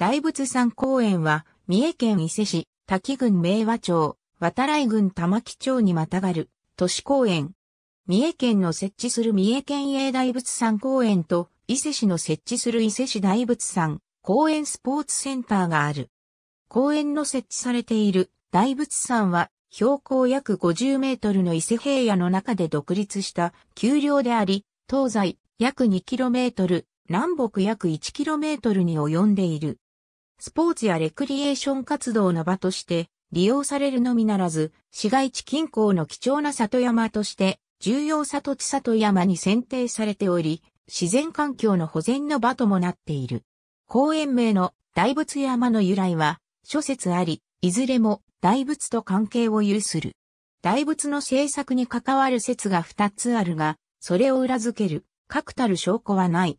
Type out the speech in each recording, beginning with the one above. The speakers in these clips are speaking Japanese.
大仏山公園は、三重県伊勢市、滝郡明和町、渡来郡玉城町にまたがる、都市公園。三重県の設置する三重県営大仏山公園と、伊勢市の設置する伊勢市大仏山、公園スポーツセンターがある。公園の設置されている大仏山は、標高約50メートルの伊勢平野の中で独立した丘陵であり、東西約2トル、南北約1トルに及んでいる。スポーツやレクリエーション活動の場として利用されるのみならず、市街地近郊の貴重な里山として重要里地里山に選定されており、自然環境の保全の場ともなっている。公園名の大仏山の由来は諸説あり、いずれも大仏と関係を有する。大仏の制作に関わる説が2つあるが、それを裏付ける確たる証拠はない。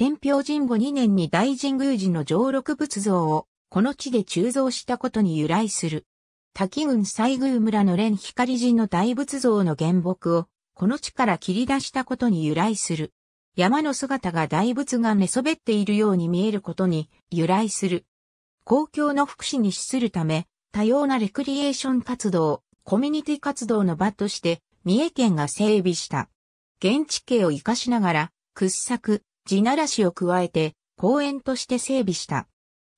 天平神保2年に大神宮寺の上六仏像を、この地で鋳造したことに由来する。滝郡西宮村の蓮光寺の大仏像の原木を、この地から切り出したことに由来する。山の姿が大仏が寝そべっているように見えることに由来する。公共の福祉に資するため、多様なレクリエーション活動、コミュニティ活動の場として、三重県が整備した。現地形を活かしながら、掘削、地ならしを加えて公園として整備した。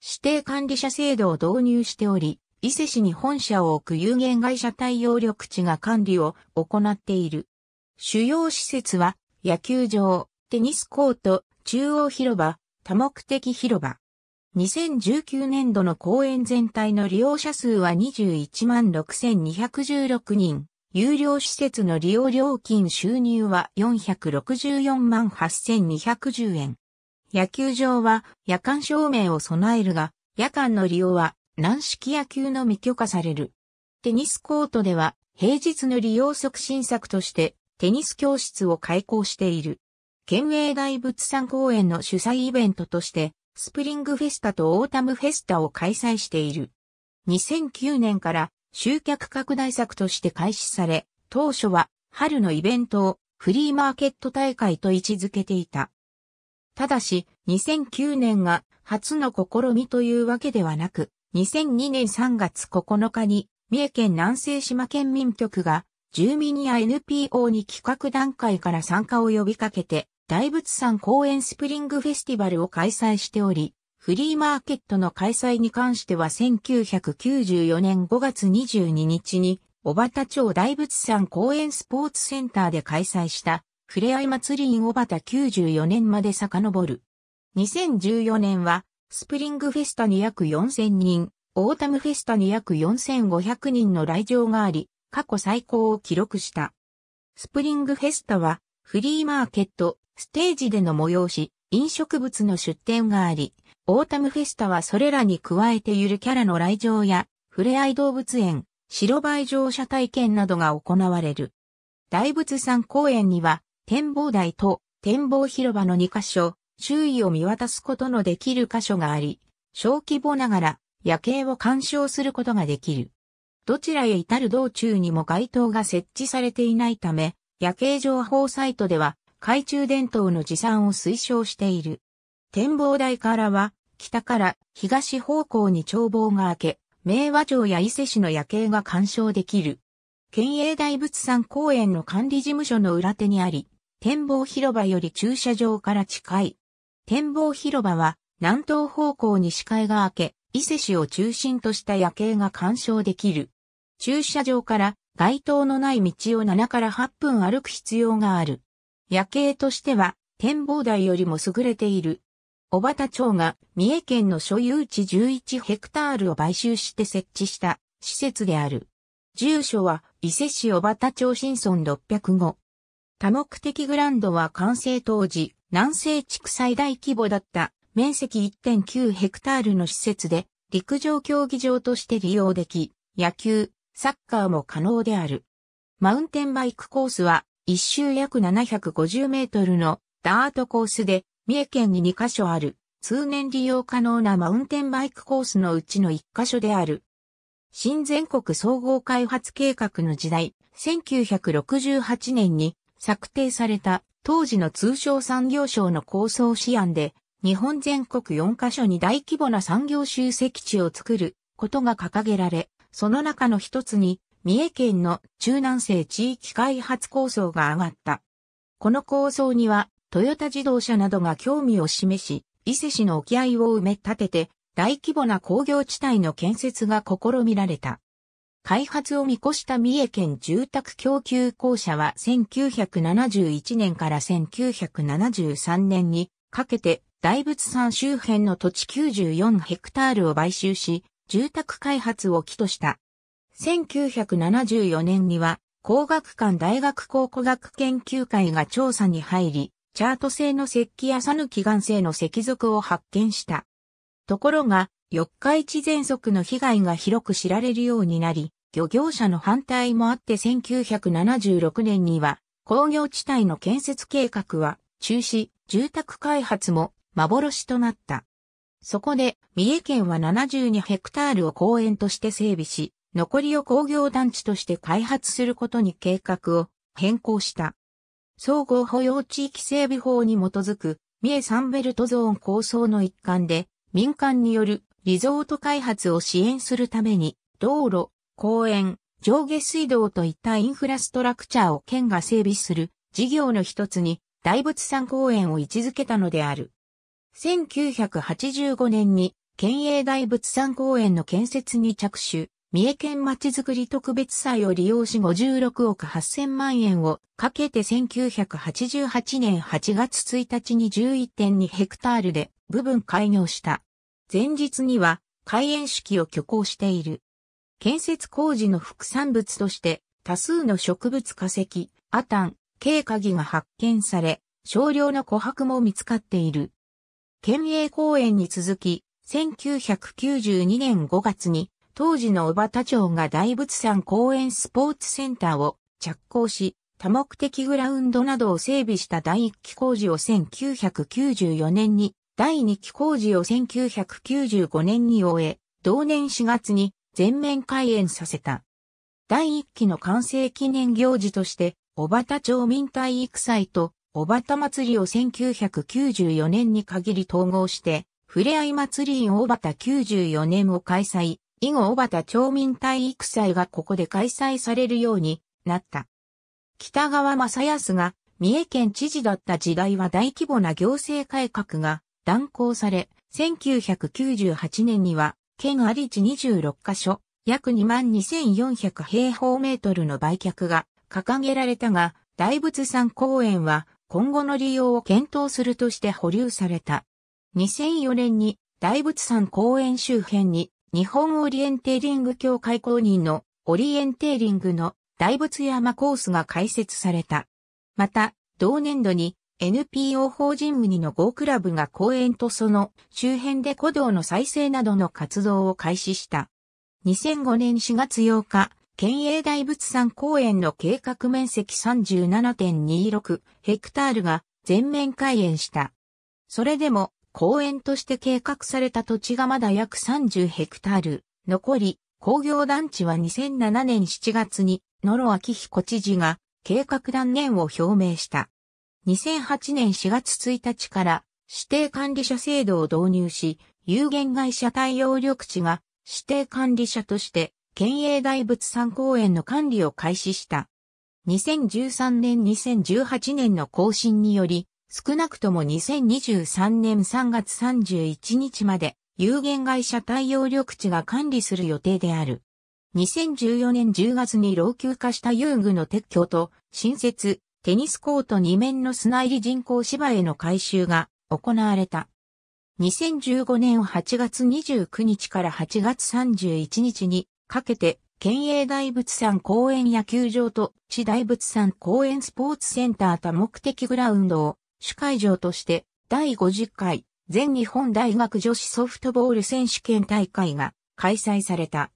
指定管理者制度を導入しており、伊勢市に本社を置く有限会社対応緑地が管理を行っている。主要施設は野球場、テニスコート、中央広場、多目的広場。2019年度の公園全体の利用者数は21万6216人。有料施設の利用料金収入は464万8210円。野球場は夜間照明を備えるが、夜間の利用は軟式野球のみ許可される。テニスコートでは平日の利用促進策としてテニス教室を開講している。県営大仏山公園の主催イベントとしてスプリングフェスタとオータムフェスタを開催している。2009年から集客拡大策として開始され、当初は春のイベントをフリーマーケット大会と位置づけていた。ただし、2009年が初の試みというわけではなく、2002年3月9日に、三重県南西島県民局が、住民や NPO に企画段階から参加を呼びかけて、大仏山公園スプリングフェスティバルを開催しており、フリーマーケットの開催に関しては1994年5月22日に、小畑町大仏山公園スポーツセンターで開催した、ふれあい祭り in 小畑94年まで遡る。2014年は、スプリングフェスタに約4000人、オータムフェスタに約4500人の来場があり、過去最高を記録した。スプリングフェスタは、フリーマーケット、ステージでの催し、飲食物の出店があり、オータムフェスタはそれらに加えてゆるキャラの来場や、ふれあい動物園、白バイ乗車体験などが行われる。大仏山公園には、展望台と展望広場の2箇所、周囲を見渡すことのできる箇所があり、小規模ながら夜景を鑑賞することができる。どちらへ至る道中にも街灯が設置されていないため、夜景情報サイトでは懐中電灯の持参を推奨している。展望台からは、北から東方向に眺望が明け、明和城や伊勢市の夜景が鑑賞できる。県営大仏山公園の管理事務所の裏手にあり、展望広場より駐車場から近い。展望広場は、南東方向に視界が明け、伊勢市を中心とした夜景が鑑賞できる。駐車場から街灯のない道を7から8分歩く必要がある。夜景としては、展望台よりも優れている。小畑町が三重県の所有地11ヘクタールを買収して設置した施設である。住所は伊勢市小畑町新村605。多目的グランドは完成当時、南西地区最大規模だった面積1.9ヘクタールの施設で陸上競技場として利用でき、野球、サッカーも可能である。マウンテンバイクコースは一周約750メートルのダートコースで三重県に2カ所ある、通年利用可能なマウンテンバイクコースのうちの1カ所である。新全国総合開発計画の時代、1968年に策定された当時の通商産業省の構想試案で、日本全国4カ所に大規模な産業集積地を作ることが掲げられ、その中の一つに、三重県の中南西地域開発構想が上がった。この構想には、トヨタ自動車などが興味を示し、伊勢市の沖合を埋め立てて、大規模な工業地帯の建設が試みられた。開発を見越した三重県住宅供給公社は1971年から1973年にかけて大仏山周辺の土地94ヘクタールを買収し、住宅開発を起とした。1974年には工学館大学考古学研究会が調査に入り、チャート製の石器やヌキ岩製の石属を発見した。ところが、四日市全息の被害が広く知られるようになり、漁業者の反対もあって1976年には工業地帯の建設計画は中止、住宅開発も幻となった。そこで三重県は72ヘクタールを公園として整備し、残りを工業団地として開発することに計画を変更した。総合保養地域整備法に基づく、三重サンベルトゾーン構想の一環で、民間によるリゾート開発を支援するために、道路、公園、上下水道といったインフラストラクチャーを県が整備する事業の一つに、大仏山公園を位置づけたのである。1985年に県営大仏山公園の建設に着手、三重県まちづくり特別祭を利用し56億8000万円をかけて1988年8月1日に11.2ヘクタールで部分開業した。前日には開園式を挙行している。建設工事の副産物として多数の植物化石、アタン、軽鍵が発見され、少量の琥珀も見つかっている。県営公園に続き、1992年5月に当時の小畑町が大仏山公園スポーツセンターを着工し、多目的グラウンドなどを整備した第1期工事を1994年に、第2期工事を1995年に終え、同年4月に全面開園させた。第1期の完成記念行事として、小畑町民体育祭と小畑祭りを1994年に限り統合して、ふれあい祭り i 小畑94年を開催、以後小畑町民体育祭がここで開催されるようになった。北川正康が三重県知事だった時代は大規模な行政改革が断行され、1998年には県あり地26カ所、約22,400平方メートルの売却が掲げられたが、大仏山公園は今後の利用を検討するとして保留された。2004年に大仏山公園周辺に日本オリエンテーリング協会公認のオリエンテーリングの大仏山コースが開設された。また、同年度に NPO 法人ムニの5クラブが公園とその周辺で古道の再生などの活動を開始した。2005年4月8日、県営大仏山公園の計画面積37.26ヘクタールが全面開園した。それでも公園として計画された土地がまだ約30ヘクタール、残り工業団地は2007年7月に野呂明彦知事が計画断念を表明した。2008年4月1日から指定管理者制度を導入し、有限会社対応緑地が指定管理者として県営大仏山公園の管理を開始した。2013年2018年の更新により、少なくとも2023年3月31日まで有限会社太陽緑地が管理する予定である。2014年10月に老朽化した遊具の撤去と新設、テニスコート2面の砂入り人工芝への改修が行われた。2015年8月29日から8月31日にかけて県営大仏山公園野球場と地大仏山公園スポーツセンター多目的グラウンドを主会場として第50回全日本大学女子ソフトボール選手権大会が開催された。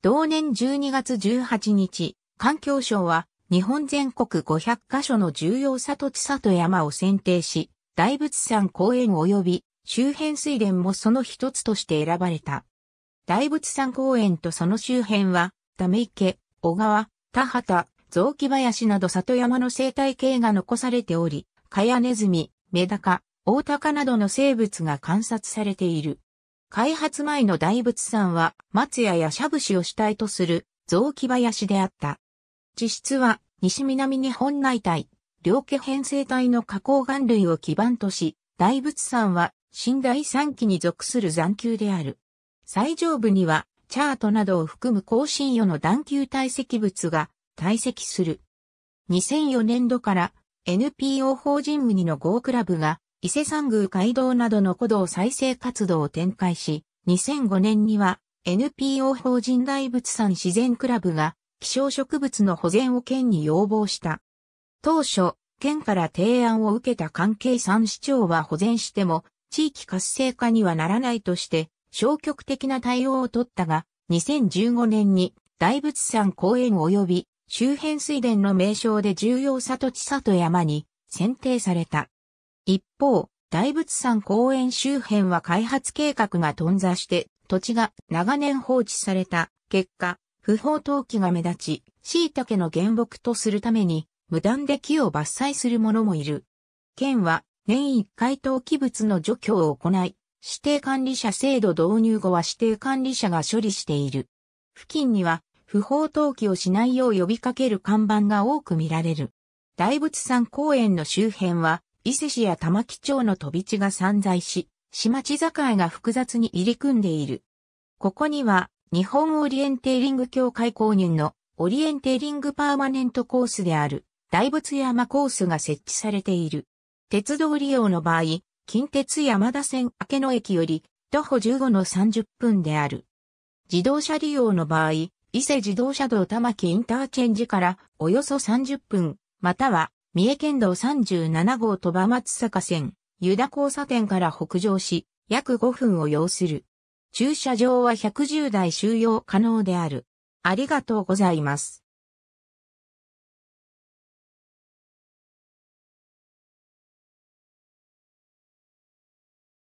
同年12月18日、環境省は日本全国500カ所の重要里地里山を選定し、大仏山公園及び周辺水田もその一つとして選ばれた。大仏山公園とその周辺は、ため池、小川、田畑、雑木林など里山の生態系が残されており、カヤネズミ、メダカ、オオタカなどの生物が観察されている。開発前の大仏山は松屋やシャブシを主体とする雑木林であった。地質は西南日本内帯、両家編成帯の加工岩類を基盤とし、大仏山は新第三期に属する残丘である。最上部にはチャートなどを含む更新予の断球堆積物が堆積する。2004年度から NPO 法人ムニの GO クラブが、伊勢山宮街道などの古道再生活動を展開し、2005年には NPO 法人大仏山自然クラブが希少植物の保全を県に要望した。当初、県から提案を受けた関係3市長は保全しても地域活性化にはならないとして消極的な対応を取ったが、2015年に大仏山公園及び周辺水田の名称で重要里地里山に選定された。一方、大仏山公園周辺は開発計画が頓挫して土地が長年放置された結果、不法投棄が目立ち、椎茸の原木とするために無断で木を伐採する者もいる。県は年一回投棄物の除去を行い、指定管理者制度導入後は指定管理者が処理している。付近には不法投棄をしないよう呼びかける看板が多く見られる。大仏山公園の周辺は、伊勢市や玉城町の飛び地が散在し、市町境が複雑に入り組んでいる。ここには、日本オリエンテーリング協会公認のオリエンテーリングパーマネントコースである大仏山コースが設置されている。鉄道利用の場合、近鉄山田線明野駅より徒歩15の30分である。自動車利用の場合、伊勢自動車道玉木インターチェンジからおよそ30分、または三重県道37号鳥羽松坂線、湯田交差点から北上し、約5分を要する。駐車場は110台収容可能である。ありがとうございます。